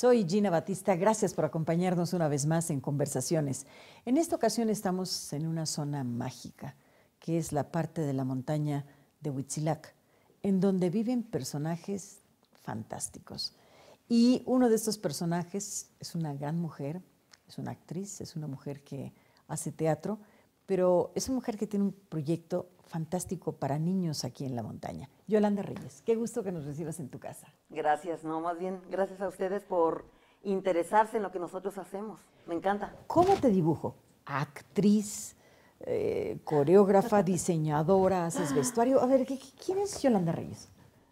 Soy Gina Batista, gracias por acompañarnos una vez más en Conversaciones. En esta ocasión estamos en una zona mágica, que es la parte de la montaña de Huitzilac, en donde viven personajes fantásticos. Y uno de estos personajes es una gran mujer, es una actriz, es una mujer que hace teatro, pero es una mujer que tiene un proyecto fantástico para niños aquí en la montaña. Yolanda Reyes, qué gusto que nos recibas en tu casa. Gracias, no, más bien gracias a ustedes por interesarse en lo que nosotros hacemos. Me encanta. ¿Cómo te dibujo? Actriz, eh, coreógrafa, diseñadora, haces vestuario. A ver, quién es Yolanda Reyes?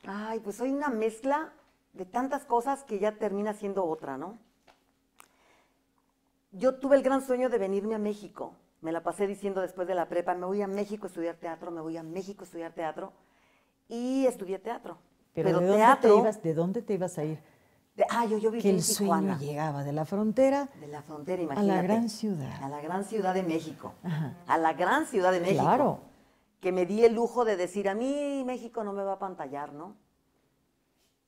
Ay, pues soy una mezcla de tantas cosas que ya termina siendo otra, ¿no? Yo tuve el gran sueño de venirme a México me la pasé diciendo después de la prepa, me voy a México a estudiar teatro, me voy a México a estudiar teatro, y estudié teatro. Pero, ¿de, teatro, te ibas, ¿de dónde te ibas a ir? ah, yo, yo vivía que el en llegaba de la frontera, de la frontera imagínate, a la gran ciudad. A la gran ciudad de México. A la gran ciudad de México. Claro. Que me di el lujo de decir, a mí México no me va a pantallar, ¿no?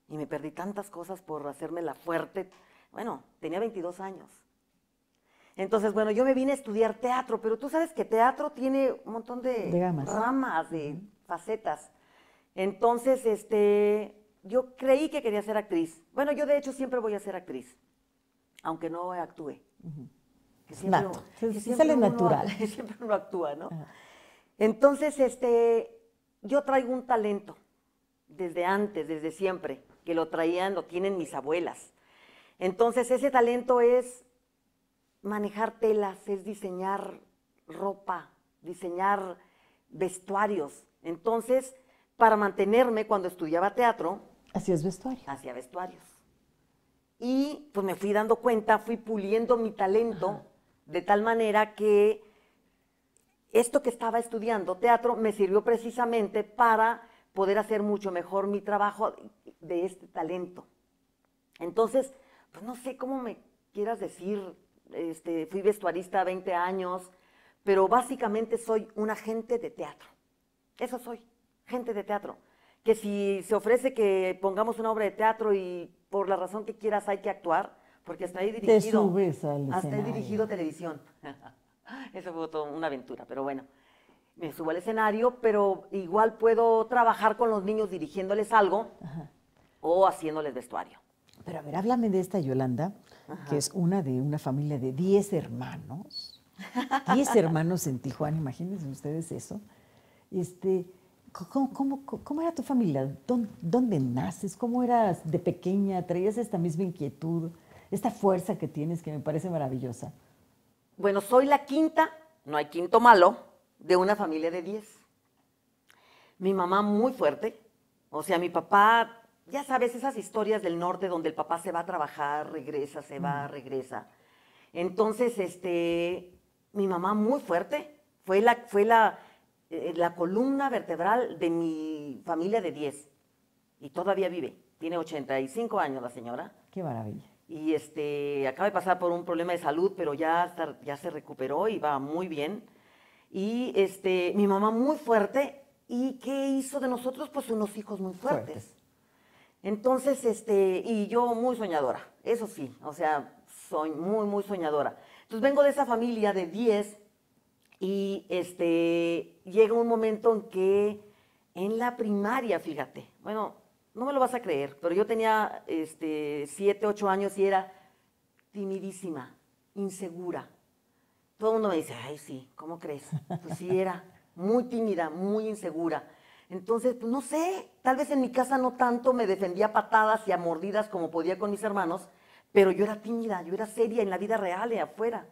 Y me perdí tantas cosas por hacerme la fuerte. Bueno, tenía 22 años. Entonces, bueno, yo me vine a estudiar teatro, pero tú sabes que teatro tiene un montón de, ramas, de facetas. Entonces, este, yo creí que quería ser actriz. Bueno, yo de hecho siempre voy a ser actriz, aunque no actúe. siempre, natural. Siempre actúa, ¿no? Entonces, este, yo traigo un talento desde antes, desde siempre, que lo traían, lo tienen mis abuelas. Entonces, ese talento es manejar telas, es diseñar ropa, diseñar vestuarios. Entonces, para mantenerme cuando estudiaba teatro. Hacías vestuario. Hacía vestuarios. Y pues me fui dando cuenta, fui puliendo mi talento de tal manera que esto que estaba estudiando, teatro, me sirvió precisamente para poder hacer mucho mejor mi trabajo de este talento. Entonces, pues no sé cómo me quieras decir este, fui vestuarista 20 años, pero básicamente soy un agente de teatro. Eso soy, gente de teatro. Que si se ofrece que pongamos una obra de teatro y por la razón que quieras hay que actuar, porque hasta ahí dirigido. hasta he dirigido televisión. Eso fue toda una aventura, pero bueno. Me subo al escenario, pero igual puedo trabajar con los niños dirigiéndoles algo o haciéndoles vestuario. Pero a ver, háblame de esta Yolanda, que es una de una familia de 10 hermanos. 10 hermanos en Tijuana, imagínense ustedes eso. Este, ¿cómo, cómo era tu familia? ¿Dónde, ¿Dónde, naces? ¿Cómo eras de pequeña? ¿Traías esta misma inquietud? Esta fuerza que tienes que me parece maravillosa. Bueno, soy la quinta, no hay quinto malo, de una familia de 10. Mi mamá muy fuerte, o sea, mi papá ya sabes, esas historias del norte donde el papá se va a trabajar, regresa, se va, regresa. Entonces, este, mi mamá muy fuerte, fue la, fue la, eh, la columna vertebral de mi familia de 10 y todavía vive. Tiene 85 años la señora. Qué maravilla. Y este, acaba de pasar por un problema de salud, pero ya, ya se recuperó y va muy bien. Y este, mi mamá muy fuerte. ¿Y qué hizo de nosotros? Pues unos hijos muy fuertes. Entonces, este, y yo muy soñadora, eso sí, o sea, soy muy, muy soñadora. Entonces vengo de esa familia de 10 y este, llega un momento en que en la primaria, fíjate, bueno, no me lo vas a creer, pero yo tenía este, 7, 8 años y era timidísima, insegura. Todo el mundo me dice, ay, sí, ¿cómo crees? Pues sí, era muy tímida, muy insegura. Entonces, pues, no sé, tal vez en mi casa no tanto me defendía a patadas y a mordidas como podía con mis hermanos, pero yo era tímida, yo era seria en la vida real y afuera.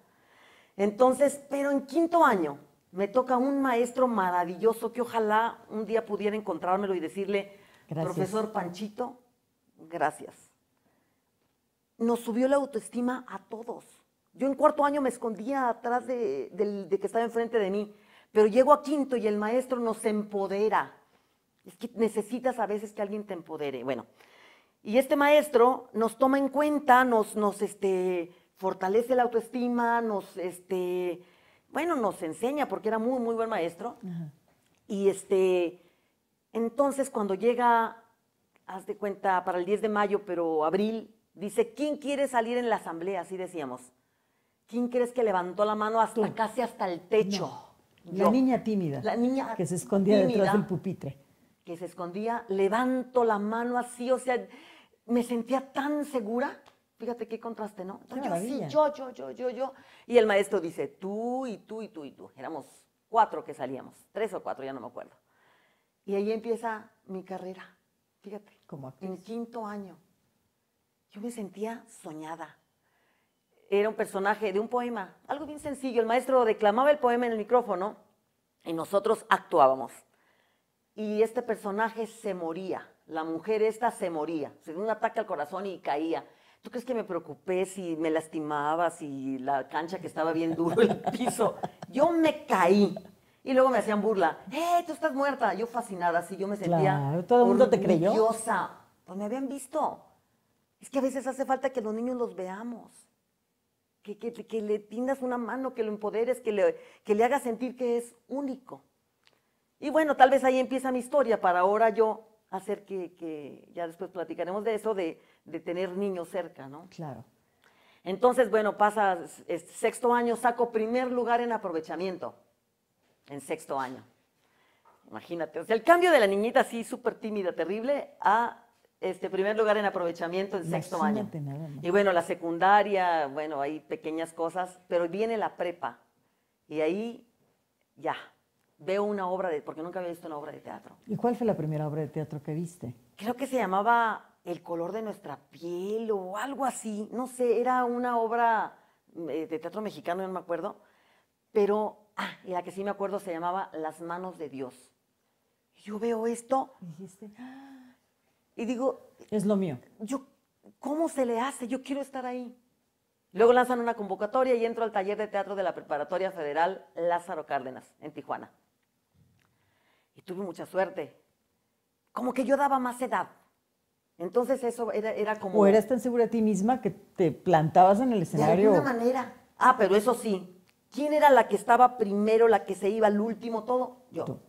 Entonces, pero en quinto año me toca un maestro maravilloso que ojalá un día pudiera encontrármelo y decirle, profesor Panchito, gracias. Nos subió la autoestima a todos. Yo en cuarto año me escondía atrás de, de que estaba enfrente de mí, pero llego a quinto y el maestro nos empodera es que necesitas a veces que alguien te empodere. Bueno, y este maestro nos toma en cuenta, nos, nos este, fortalece la autoestima, nos, este, bueno, nos enseña porque era muy, muy buen maestro. Y este, entonces cuando llega, haz de cuenta, para el 10 de mayo, pero abril, dice, ¿quién quiere salir en la asamblea? Así decíamos. ¿Quién crees que levantó la mano hasta casi hasta el techo? La niña tímida. La niña que se escondía detrás del pupitre que se escondía, levanto la mano así, o sea, me sentía tan segura. Fíjate qué contraste, ¿no? yo, yo, yo, yo, yo, yo. Y el maestro dice, tú y tú y tú y tú. Éramos cuatro que salíamos, tres o cuatro, ya no me acuerdo. Y ahí empieza mi carrera, fíjate. Como En quinto año. Yo me sentía soñada. Era un personaje de un poema, algo bien sencillo. El maestro declamaba el poema en el micrófono y nosotros actuábamos y este personaje se moría, la mujer esta se moría, se dio un ataque al corazón y caía. ¿Tú crees que me preocupé si me lastimaba, si la cancha que estaba bien duro, el piso? Yo me caí. Y luego me hacían burla. ¡Eh, tú estás muerta! Yo fascinada, así yo me sentía. Claro, todo el mundo te creyó. Pues me habían visto. Es que a veces hace falta que los niños los veamos. Que, que, le tiendas una mano, que lo empoderes, que le, que le hagas sentir que es único. Y bueno, tal vez ahí empieza mi historia para ahora yo hacer que, ya después platicaremos de eso, de, tener niños cerca, ¿no? Claro. Entonces, bueno, pasa sexto año, saco primer lugar en aprovechamiento, en sexto año. Imagínate, o sea, el cambio de la niñita así súper tímida, terrible, a este primer lugar en aprovechamiento en sexto año. Y bueno, la secundaria, bueno, hay pequeñas cosas, pero viene la prepa y ahí ya, veo una obra de, porque nunca había visto una obra de teatro. ¿Y cuál fue la primera obra de teatro que viste? Creo que se llamaba El color de nuestra piel o algo así, no sé, era una obra mm, eh, de teatro mexicano, yo no me acuerdo, pero, ah, y la que sí me acuerdo se llamaba Las manos de Dios. Yo veo esto. Dijiste. Ah". Y digo. Es lo mío. Yo, ¿Cómo se le hace? Yo quiero estar ahí. Luego lanzan una convocatoria y entro al taller de teatro de la Preparatoria Federal Lázaro Cárdenas, en Tijuana y tuve mucha suerte. Como que yo daba más edad. Entonces eso era, como... O eras tan segura de ti misma que te plantabas en el escenario. De alguna manera. Ah, pero eso sí. ¿Quién era la que estaba primero, la que se iba al último, todo? Yo.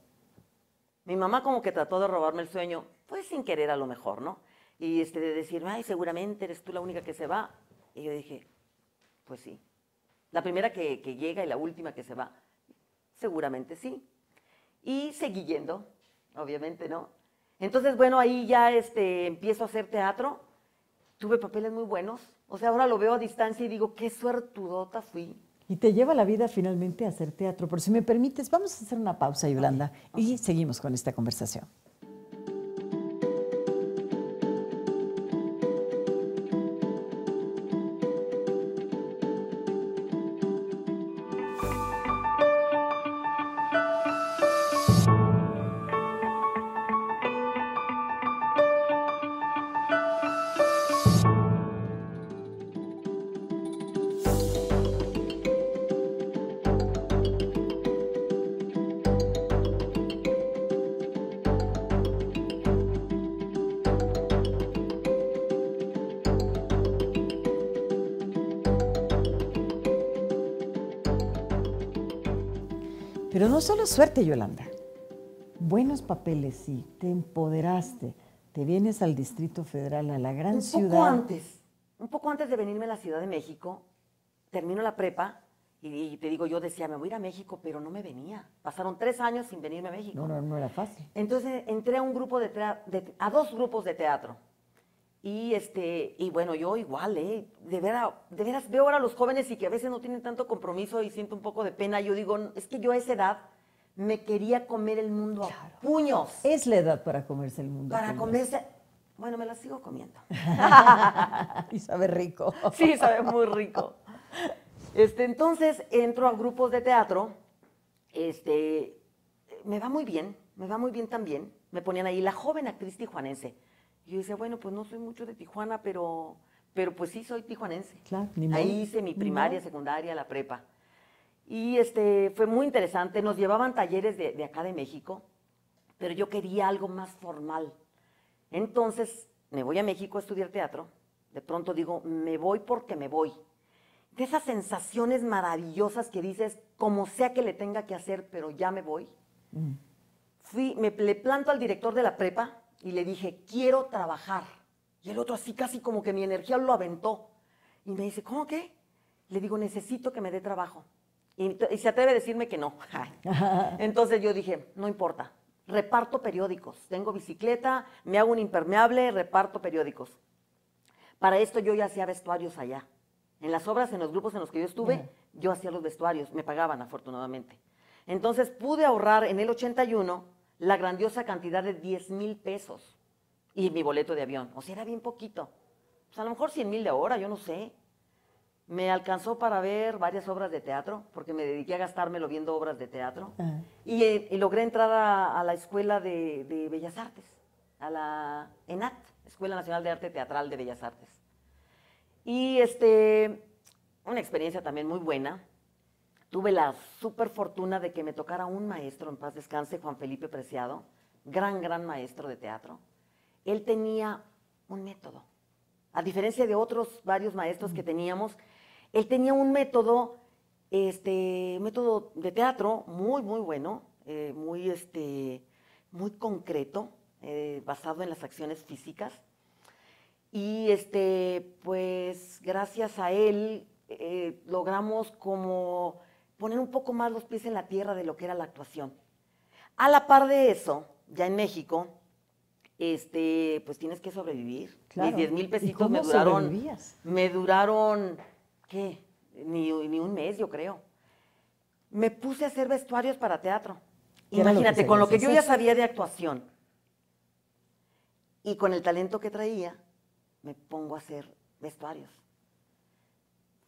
Mi mamá como que trató de robarme el sueño, pues sin querer a lo mejor, ¿no? Y este, de decir, ay, seguramente eres tú la única que se va. Y yo dije, pues sí. La primera que llega y la última que se va. Seguramente sí y seguí yendo, obviamente, ¿no? Entonces, bueno, ahí ya este, empiezo a hacer teatro, tuve papeles muy buenos, o sea, ahora lo veo a distancia y digo, qué suertudota fui. Y te lleva la vida finalmente a hacer teatro. Por si me permites, vamos a hacer una pausa, Yolanda, y seguimos con esta conversación. suerte, Yolanda. Buenos papeles, sí. Te empoderaste. Te vienes al Distrito Federal, a la gran ciudad. Un poco antes. Un poco antes de venirme a la Ciudad de México, termino la prepa y, te digo, yo decía, me voy a ir a México, pero no me venía. Pasaron tres años sin venirme a México. No, no, no era fácil. Entonces entré a un grupo de, teatro, a dos grupos de teatro. Y este, y bueno, yo igual, ¿eh? De verdad, de veras veo ahora a los jóvenes y que a veces no tienen tanto compromiso y siento un poco de pena. Yo digo, es que yo a esa edad me quería comer el mundo a puños. Es la edad para comerse el mundo. Para comerse. Bueno, me la sigo comiendo. y sabe rico. Sí, sabe muy rico. Este, entonces entro a grupos de teatro. Este, me va muy bien, me va muy bien también. Me ponían ahí la joven actriz tijuanense. Y yo decía, bueno, pues no soy mucho de Tijuana, pero, pero pues sí soy tijuanense. Ahí hice mi primaria, secundaria, la prepa. Y este, fue muy interesante, nos llevaban talleres de, acá de México, pero yo quería algo más formal. Entonces me voy a México a estudiar teatro, de pronto digo, me voy porque me voy. De esas sensaciones maravillosas que dices, como sea que le tenga que hacer, pero ya me voy. Mm. Fui, me le planto al director de la prepa y le dije, quiero trabajar. Y el otro así casi como que mi energía lo aventó. Y me dice, ¿cómo qué? Le digo, necesito que me dé trabajo. Y, se atreve a decirme que no. Entonces yo dije, no importa, reparto periódicos. Tengo bicicleta, me hago un impermeable, reparto periódicos. Para esto yo ya hacía vestuarios allá. En las obras, en los grupos en los que yo estuve, yo hacía los vestuarios, me pagaban afortunadamente. Entonces pude ahorrar en el 81 la grandiosa cantidad de 10 mil pesos y mi boleto de avión. O sea, era bien poquito. Pues a lo mejor 100 mil de ahora, yo no sé. Me alcanzó para ver varias obras de teatro, porque me dediqué a gastármelo viendo obras de teatro. Ah. y, logré entrar a, la Escuela de, Bellas Artes, a la ENAT, Escuela Nacional de Arte Teatral de Bellas Artes. Y este, una experiencia también muy buena. Tuve la super fortuna de que me tocara un maestro, en paz descanse, Juan Felipe Preciado, gran, gran maestro de teatro. Él tenía un método. A diferencia de otros varios maestros que teníamos, él tenía un método, este, método de teatro muy, muy bueno, eh, muy, este, muy concreto, eh, basado en las acciones físicas. Y este, pues gracias a él eh, logramos como poner un poco más los pies en la tierra de lo que era la actuación. A la par de eso, ya en México, este, pues tienes que sobrevivir. Mis 10 mil pesitos me duraron. Sobrevivías? Me duraron ¿qué? Ni, un mes, yo creo. Me puse a hacer vestuarios para teatro. Imagínate, con lo que yo ya sabía de actuación y con el talento que traía, me pongo a hacer vestuarios.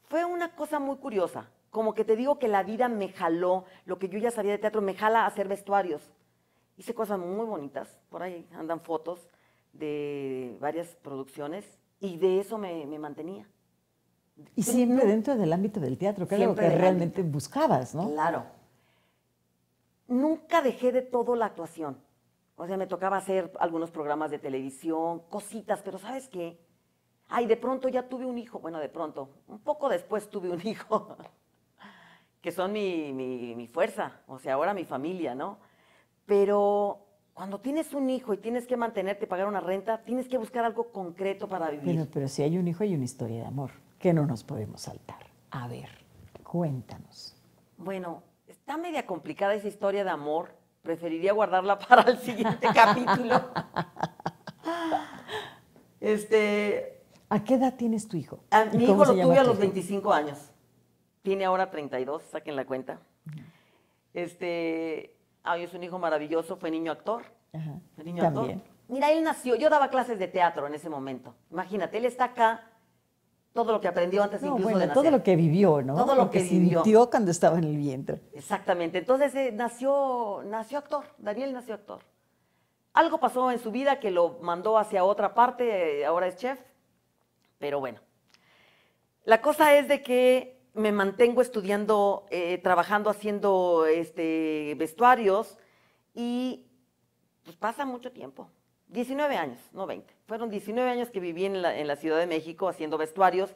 Fue una cosa muy curiosa. Como que te digo que la vida me jaló, lo que yo ya sabía de teatro, me jala a hacer vestuarios. Hice cosas muy bonitas, por ahí andan fotos de varias producciones y de eso me mantenía. Y siempre dentro del ámbito del teatro, que es lo que realmente buscabas, ¿no? Claro. Nunca dejé de todo la actuación. O sea, me tocaba hacer algunos programas de televisión, cositas, pero ¿sabes qué? Ay, de pronto ya tuve un hijo. Bueno, de pronto. Un poco después tuve un hijo. que son mi, fuerza. O sea, ahora mi familia, ¿no? Pero cuando tienes un hijo y tienes que mantenerte, pagar una renta, tienes que buscar algo concreto para vivir. Pero, pero si hay un hijo, hay una historia de amor que no nos podemos saltar. A ver, cuéntanos. Bueno, está media complicada esa historia de amor. Preferiría guardarla para el siguiente capítulo. Este, ¿A qué edad tienes tu hijo? mi hijo lo tuve a los 25 años. Tiene ahora 32, saquen la cuenta. Este, es un hijo maravilloso, fue niño actor. Ajá. niño actor. Mira, él nació, yo daba clases de teatro en ese momento. Imagínate, él está acá todo lo que aprendió antes incluso de nacer. Todo lo que vivió, ¿no? Todo lo, que, sintió cuando estaba en el vientre. Exactamente. Entonces eh, nació, nació actor, Daniel nació actor. Algo pasó en su vida que lo mandó hacia otra parte, eh, ahora es chef, pero bueno. La cosa es de que me mantengo estudiando, eh, trabajando, haciendo este, vestuarios y pues pasa mucho tiempo. 19 años, no 20. Fueron 19 años que viví en la, Ciudad de México haciendo vestuarios,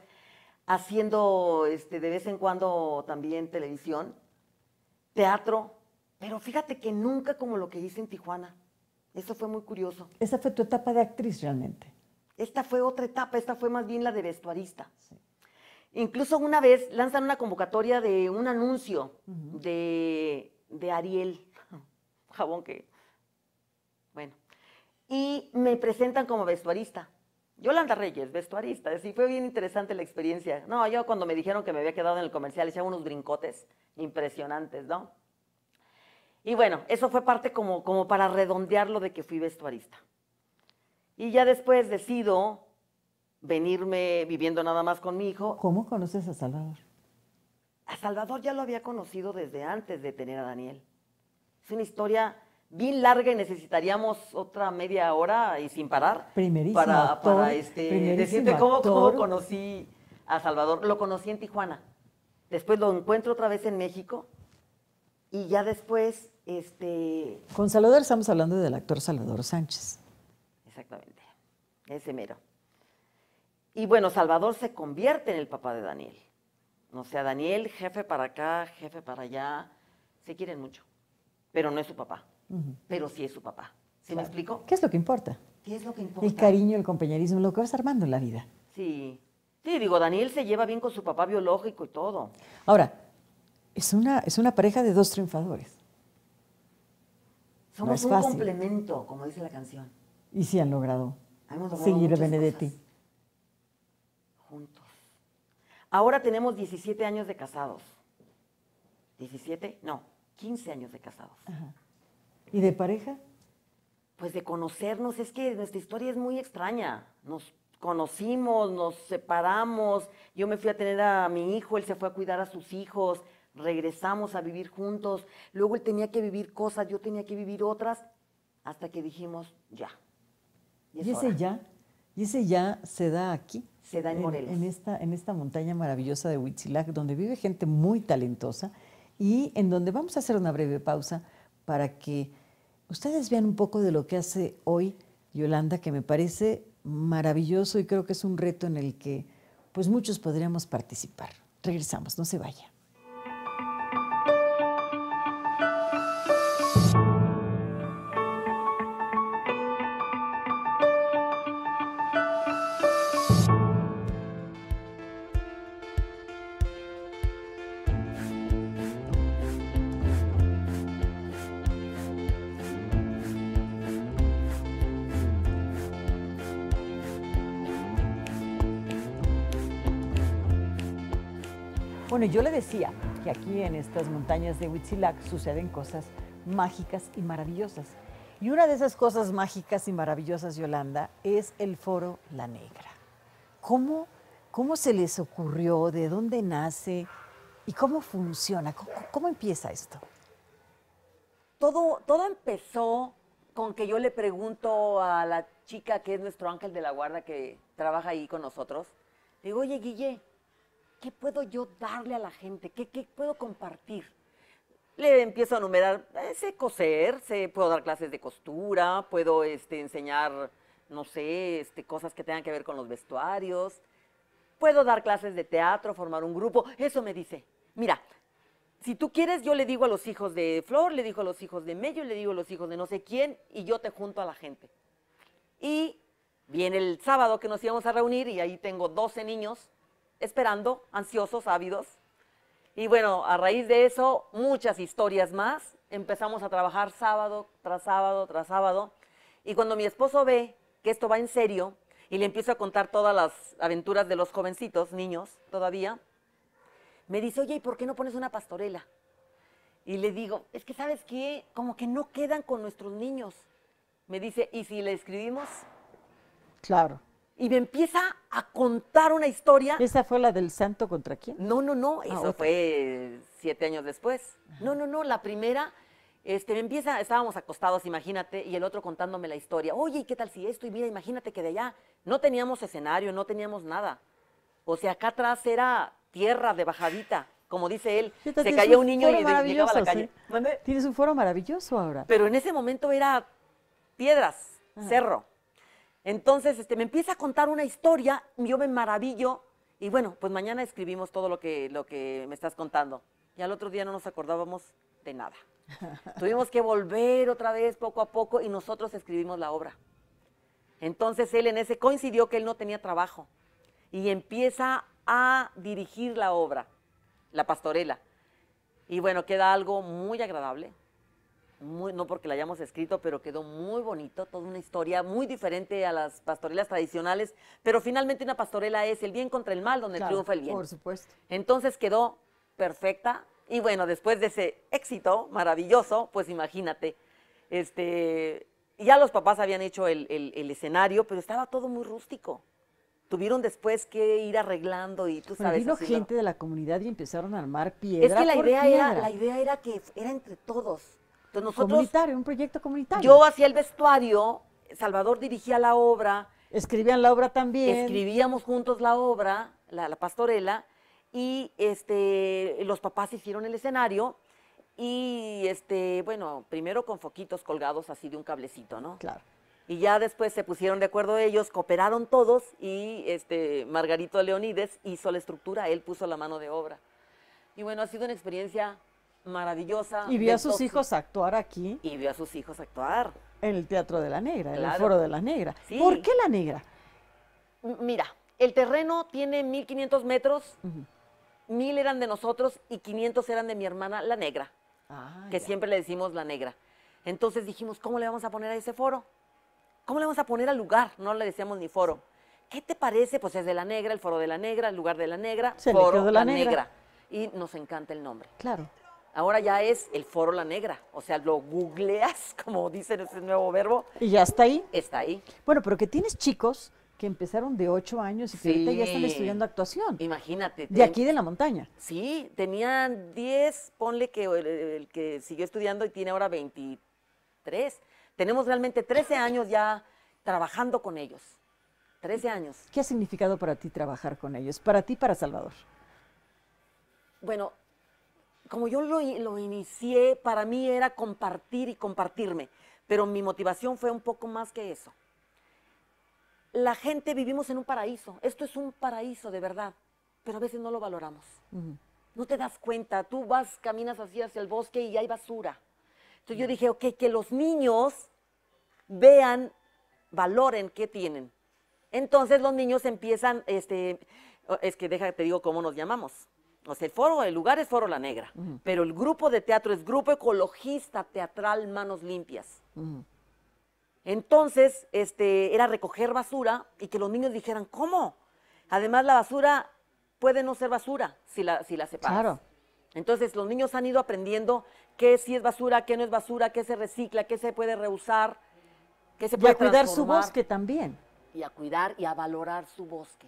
haciendo este, de vez en cuando también televisión, teatro, pero fíjate que nunca como lo que hice en Tijuana. Eso fue muy curioso. Esa fue tu etapa de actriz realmente. Esta fue otra etapa, esta fue más bien la de vestuarista. Incluso una vez lanzan una convocatoria de un anuncio de Ariel, jabón que y me presentan como vestuarista. Yolanda Reyes, vestuarista. Sí, fue bien interesante la experiencia. No, yo cuando me dijeron que me había quedado en el comercial, hice unos brincotes impresionantes, ¿no? Y bueno, eso fue parte como, como para redondear lo de que fui vestuarista. Y ya después decido venirme viviendo nada más con mi hijo. ¿Cómo conoces a Salvador? A Salvador ya lo había conocido desde antes de tener a Daniel. Es una historia bien larga y necesitaríamos otra media hora y sin parar. Primerísimo para, para este, decirte cómo, conocí a Salvador. Lo conocí en Tijuana. Después lo encuentro otra vez en México. Y ya después, este. Con Salvador estamos hablando del actor Salvador Sánchez. Exactamente. Ese mero. Y bueno, Salvador se convierte en el papá de Daniel. O sea, Daniel, jefe para acá, jefe para allá. Se quieren mucho. Pero no es su papá pero sí es su papá. ¿Se me explicó? ¿Qué es lo que importa? ¿Qué es lo que importa? El cariño, el compañerismo, lo que vas armando en la vida. Sí. Sí, digo, Daniel se lleva bien con su papá biológico y todo. Ahora, es una, es una pareja de dos triunfadores. Somos un complemento, como dice la canción. Y sí han logrado, Hemos logrado seguir a Benedetti. Juntos. Ahora tenemos 17 años de casados. 17, no, 15 años de casados. Ajá. ¿Y de pareja? Pues de conocernos, es que nuestra historia es muy extraña. Nos conocimos, nos separamos, yo me fui a tener a mi hijo, él se fue a cuidar a sus hijos, regresamos a vivir juntos, luego él tenía que vivir cosas, yo tenía que vivir otras, hasta que dijimos ya. Y, ese ya, y ese ya se da aquí. Se da en, Morelos. esta, en esta montaña maravillosa de Huitzilac, donde vive gente muy talentosa y en donde vamos a hacer una breve pausa para que Ustedes vean un poco de lo que hace hoy Yolanda, que me parece maravilloso y creo que es un reto en el que pues muchos podríamos participar. Regresamos, no se vaya. yo le decía que aquí en estas montañas de Huitzilac suceden cosas mágicas y maravillosas. Y una de esas cosas mágicas y maravillosas, Yolanda, es el foro La Negra. ¿Cómo, cómo se les ocurrió? ¿De dónde nace? ¿Y cómo funciona? ¿Cómo, empieza esto? Todo, todo empezó con que yo le pregunto a la chica que es nuestro ángel de la guarda que trabaja ahí con nosotros. Le digo, oye, Guille, ¿qué puedo yo darle a la gente? ¿Qué, puedo compartir? Le empiezo a enumerar, eh, sé coser, sé, puedo dar clases de costura, puedo este, enseñar, no sé, este, cosas que tengan que ver con los vestuarios, puedo dar clases de teatro, formar un grupo, eso me dice. Mira, si tú quieres, yo le digo a los hijos de Flor, le digo a los hijos de Mello, le digo a los hijos de no sé quién, y yo te junto a la gente. Y viene el sábado que nos íbamos a reunir y ahí tengo 12 niños esperando, ansiosos, ávidos. Y bueno, a raíz de eso, muchas historias más. Empezamos a trabajar sábado tras sábado tras sábado. Y cuando mi esposo ve que esto va en serio y le empiezo a contar todas las aventuras de los jovencitos, niños todavía, me dice, oye, ¿y por qué no pones una pastorela? Y le digo, es que sabes qué, como que no quedan con nuestros niños. Me dice, ¿y si le escribimos? Claro y me empieza a contar una historia. ¿Esa fue la del santo contra quién? No, no, no, ah, eso fue siete años después. No, no, no, la primera, este, me empieza, estábamos acostados, imagínate, y el otro contándome la historia. Oye, ¿y qué tal si esto? Y mira, imagínate que de allá no teníamos escenario, no teníamos nada. O sea, acá atrás era tierra de bajadita como dice él, se cayó un niño y llegaba a la calle. Tienes un foro maravilloso ahora. Pero en ese momento era piedras, cerro. Entonces, este, me empieza a contar una historia, yo me maravillo y bueno, pues mañana escribimos todo lo que, lo que me estás contando. Y al otro día no nos acordábamos de nada. Tuvimos que volver otra vez poco a poco y nosotros escribimos la obra. Entonces él en ese coincidió que él no tenía trabajo y empieza a dirigir la obra, la pastorela. Y bueno, queda algo muy agradable, no porque la hayamos escrito, pero quedó muy bonito, toda una historia muy diferente a las pastorelas tradicionales, pero finalmente una pastorela es el bien contra el mal, donde claro, triunfa el bien. Por supuesto. Entonces quedó perfecta y bueno, después de ese éxito maravilloso, pues imagínate, este, ya los papás habían hecho el, escenario, pero estaba todo muy rústico tuvieron después que ir arreglando y tú sabes. vino gente de la comunidad y empezaron a armar piedra. Es que la idea era, la idea era que era entre todos comunitario, un proyecto comunitario. Yo hacía el vestuario, Salvador dirigía la obra. Escribían la obra también. Escribíamos juntos la obra, la, la pastorela, y este, los papás hicieron el escenario. Y este, bueno, primero con foquitos colgados así de un cablecito, ¿no? Claro. Y ya después se pusieron de acuerdo ellos, cooperaron todos y este Margarito Leonides hizo la estructura, él puso la mano de obra. Y bueno, ha sido una experiencia maravillosa. Y vio a sus hijos actuar aquí. Y vio a sus hijos actuar. En el Teatro de la Negra, en el Foro de la Negra. ¿Por qué la Negra? mira, el terreno tiene 1500 metros, 1000 eran de nosotros y 500 eran de mi hermana la Negra, ah, que siempre le decimos la Negra. Entonces dijimos, ¿cómo le vamos a poner a ese foro? ¿Cómo le vamos a poner al lugar? No le decíamos ni foro. ¿Qué te parece? Pues es de la Negra, el foro de la Negra, el lugar de la Negra, foro de la, negra. Y nos encanta el nombre. Claro ahora ya es el foro La Negra. O sea, lo googleas, como dicen ese nuevo verbo. Y ya está ahí. Está ahí. Bueno, pero que tienes chicos que empezaron de ocho años y que ahorita ya están estudiando actuación. Imagínate. De aquí de la montaña. Sí, tenían 10, ponle que el, que siguió estudiando y tiene ahora 23. Tenemos realmente 13 años ya trabajando con ellos. 13 años. ¿Qué ha significado para ti trabajar con ellos? Para ti, para Salvador. Bueno, como yo lo, inicié, para mí era compartir y compartirme, pero mi motivación fue un poco más que eso. La gente vivimos en un paraíso, esto es un paraíso de verdad, pero a veces no lo valoramos. No te das cuenta, tú vas, caminas así hacia el bosque y hay basura. Entonces yo dije, ok, que los niños vean, valoren qué tienen. Entonces los niños empiezan, este, es que deja, te digo cómo nos llamamos. O sea, el foro, el lugar es Foro La Negra, pero el grupo de teatro es Grupo Ecologista Teatral Manos Limpias. Entonces, este, era recoger basura y que los niños dijeran, ¿cómo? Además, la basura puede no ser basura si la, si la separas. Claro. Entonces, los niños han ido aprendiendo qué sí es basura, qué no es basura, qué se recicla, qué se puede reusar, qué se puede Y a cuidar su bosque también. Y a cuidar y a valorar su bosque.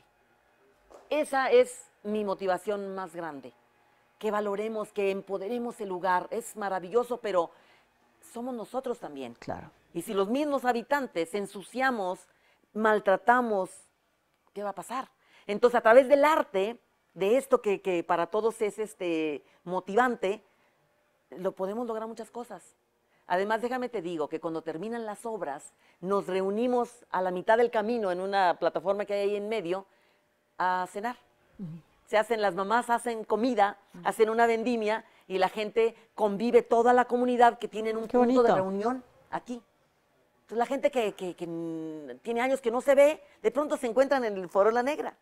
Esa es mi motivación más grande. Que valoremos, que empoderemos el lugar. Es maravilloso, pero somos nosotros también. Claro. Y si los mismos habitantes ensuciamos, maltratamos, ¿qué va a pasar? Entonces, a través del arte, de esto que, para todos es este motivante, lo podemos lograr muchas cosas. Además, déjame te digo que cuando terminan las obras, nos reunimos a la mitad del camino en una plataforma que hay ahí en medio a cenar se hacen, las mamás hacen comida, hacen una vendimia y la gente convive, toda la comunidad que tienen un punto de reunión aquí. Entonces la gente que, que, tiene años que no se ve, de pronto se encuentran en el Foro La Negra.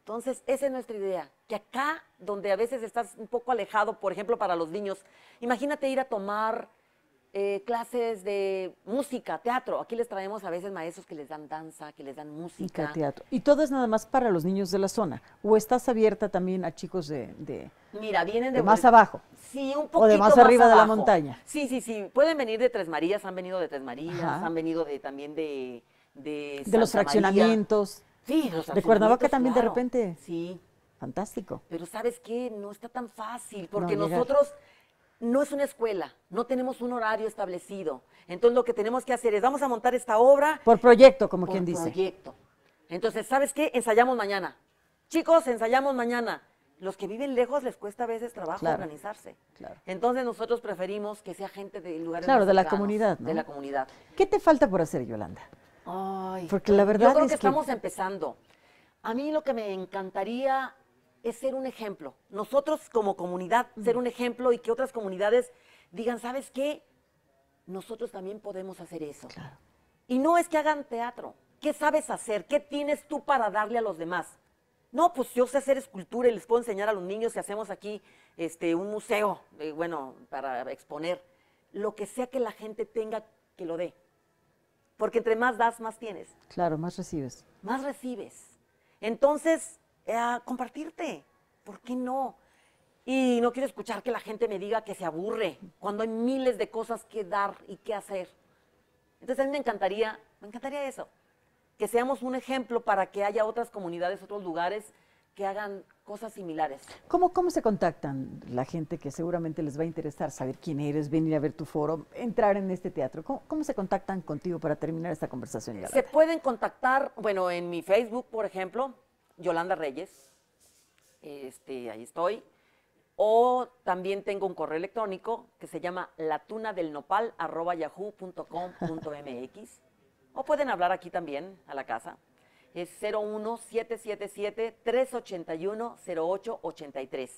Entonces, esa es nuestra idea, que acá, donde a veces estás un poco alejado, por ejemplo, para los niños, imagínate ir a tomar eh, clases de música, teatro. Aquí les traemos a veces maestros que les dan danza, que les dan música. Y teatro. Y todo es nada más para los niños de la zona. ¿O estás abierta también a chicos de... de Mira, vienen de, más abajo. Sí, un poquito O de más, arriba de la montaña. Sí, sí, sí. Pueden venir de Tres Marías, han venido de Tres Marías, han venido de también de... De, los fraccionamientos. Sí, los fraccionamientos. De Cuernavaca también de repente. Sí. Fantástico. Pero ¿sabes qué? No está tan fácil, porque nosotros no es una escuela, no tenemos un horario establecido. Entonces lo que tenemos que hacer es, vamos a montar esta obra. Por proyecto, como quien dice. Por proyecto. Entonces, ¿sabes qué? Ensayamos mañana. Chicos, ensayamos mañana. Los que viven lejos les cuesta a veces trabajo organizarse. Entonces nosotros preferimos que sea gente de lugar. Claro, de la comunidad. De la comunidad. ¿Qué te falta por hacer, Yolanda? Ay, Porque la verdad yo creo es que estamos empezando. A mí lo que me encantaría es ser un ejemplo. Nosotros como comunidad, ser un ejemplo y que otras comunidades digan, ¿sabes qué? Nosotros también podemos hacer eso. Y no es que hagan teatro. ¿Qué sabes hacer? ¿Qué tienes tú para darle a los demás? No, pues yo sé hacer escultura y les puedo enseñar a los niños si hacemos aquí este, un museo, eh, bueno, para exponer. Lo que sea que la gente tenga, que lo dé. Porque entre más das, más tienes. Claro, más recibes. Más recibes. Entonces, eh, a compartirte. ¿Por qué no? Y no quiero escuchar que la gente me diga que se aburre cuando hay miles de cosas que dar y que hacer. Entonces a mí me encantaría, me encantaría eso, que seamos un ejemplo para que haya otras comunidades, otros lugares que hagan cosas similares. ¿Cómo, ¿Cómo se contactan la gente que seguramente les va a interesar saber quién eres, venir a ver tu foro, entrar en este teatro? cómo se contactan contigo para terminar esta conversación? Se pueden contactar, bueno, en mi Facebook, por ejemplo, Yolanda Reyes, este, ahí estoy. O también tengo un correo electrónico que se llama latunadelnopal.yahoo.com.mx. o pueden hablar aquí también a la casa. Es 01777-381-0883.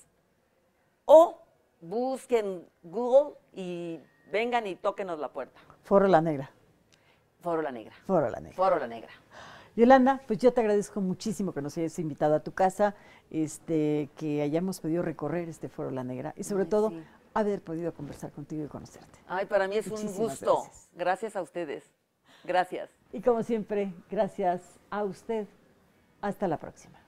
O busquen Google y vengan y tóquenos la puerta. Foro La Negra. Foro La Negra. Foro La Negra. Foro La Negra. Yolanda, pues yo te agradezco muchísimo que nos hayas invitado a tu casa, este, que hayamos podido recorrer este Foro La Negra y sobre todo haber podido conversar contigo y conocerte. Ay, para mí es un gusto. gracias a ustedes. Gracias. Y como siempre, gracias a usted. Hasta la próxima.